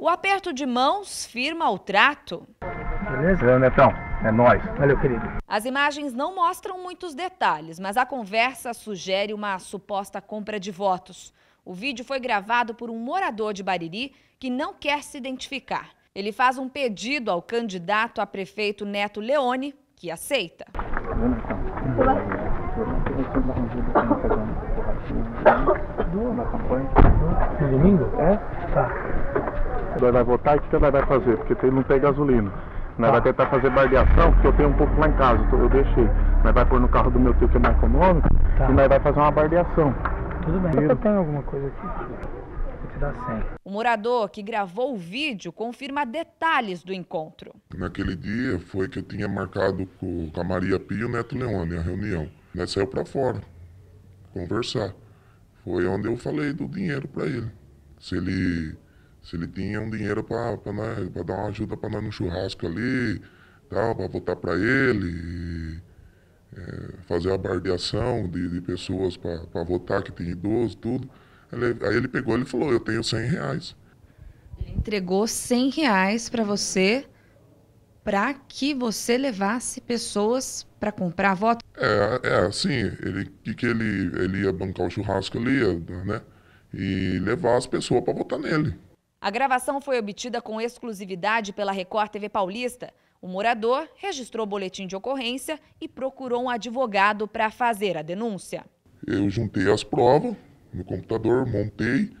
O aperto de mãos firma o trato. Beleza, Netão? É nós. Valeu, querido. As imagens não mostram muitos detalhes, mas a conversa sugere uma suposta compra de votos. O vídeo foi gravado por um morador de Bariri que não quer se identificar. Ele faz um pedido ao candidato a prefeito Neto Leone, que aceita. No então. então. então. domingo? É? Tá. Nós vai voltar e o que nós vai fazer? Porque não tem gasolina. Nós tá. vai tentar fazer barbeação, porque eu tenho um pouco lá em casa, então eu deixei. Nós vai pôr no carro do meu tio que é mais econômico tá. e nós vai fazer uma barbeação. Tudo bem, eu tenho alguma coisa aqui. O morador que gravou o vídeo confirma detalhes do encontro. Naquele dia foi que eu tinha marcado com a Maria Pia e o Neto Leone a reunião. Nós saiu para fora conversar. Foi onde eu falei do dinheiro para ele. Se ele se ele tinha um dinheiro para né, dar uma ajuda para nós no churrasco ali, tal, tá, para votar para ele, e, é, fazer a bardeação de, de pessoas para votar que tem idoso, tudo. Ele, aí ele pegou e falou, eu tenho 100 reais. Ele entregou 100 reais para você para que você levasse pessoas para comprar voto? É, é assim, ele que, que ele, ele ia bancar o churrasco ali, né? E levar as pessoas para votar nele. A gravação foi obtida com exclusividade pela Record TV Paulista. O morador registrou boletim de ocorrência e procurou um advogado para fazer a denúncia. Eu juntei as provas no computador, montei,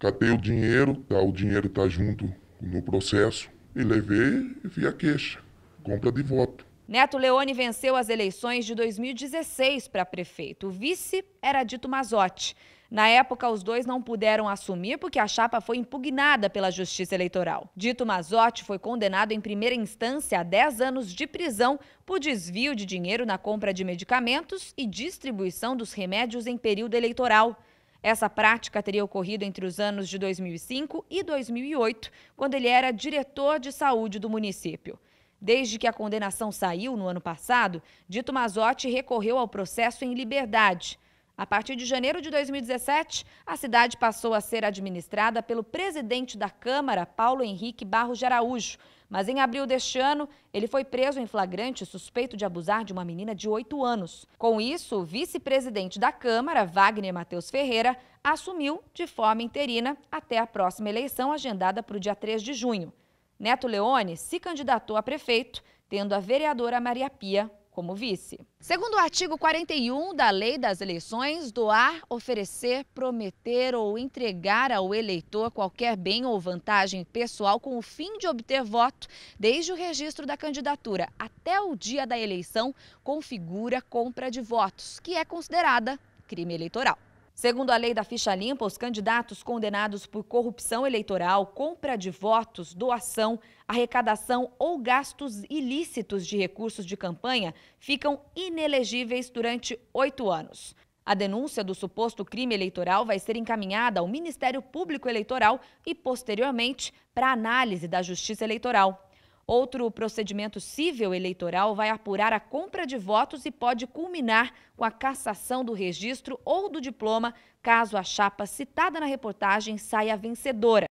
catei o dinheiro, tá, o dinheiro está junto no processo e levei e vi a queixa, compra de voto. Neto Leone venceu as eleições de 2016 para prefeito. O vice era Dito Mazotti. Na época, os dois não puderam assumir porque a chapa foi impugnada pela Justiça Eleitoral. Dito Mazotti foi condenado em primeira instância a 10 anos de prisão por desvio de dinheiro na compra de medicamentos e distribuição dos remédios em período eleitoral. Essa prática teria ocorrido entre os anos de 2005 e 2008, quando ele era diretor de saúde do município. Desde que a condenação saiu no ano passado, Dito Mazotti recorreu ao processo em liberdade. A partir de janeiro de 2017, a cidade passou a ser administrada pelo presidente da Câmara, Paulo Henrique Barros de Araújo. Mas em abril deste ano, ele foi preso em flagrante suspeito de abusar de uma menina de 8 anos. Com isso, o vice-presidente da Câmara, Wagner Matheus Ferreira, assumiu de forma interina até a próxima eleição agendada para o dia 3 de junho. Neto Leone se candidatou a prefeito, tendo a vereadora Maria Pia como vice. Segundo o artigo 41 da Lei das Eleições, doar, oferecer, prometer ou entregar ao eleitor qualquer bem ou vantagem pessoal com o fim de obter voto, desde o registro da candidatura até o dia da eleição, configura compra de votos, que é considerada crime eleitoral. Segundo a lei da ficha limpa, os candidatos condenados por corrupção eleitoral, compra de votos, doação, arrecadação ou gastos ilícitos de recursos de campanha ficam inelegíveis durante oito anos. A denúncia do suposto crime eleitoral vai ser encaminhada ao Ministério Público Eleitoral e, posteriormente, para análise da Justiça Eleitoral. Outro procedimento civil eleitoral vai apurar a compra de votos e pode culminar com a cassação do registro ou do diploma, caso a chapa citada na reportagem saia vencedora.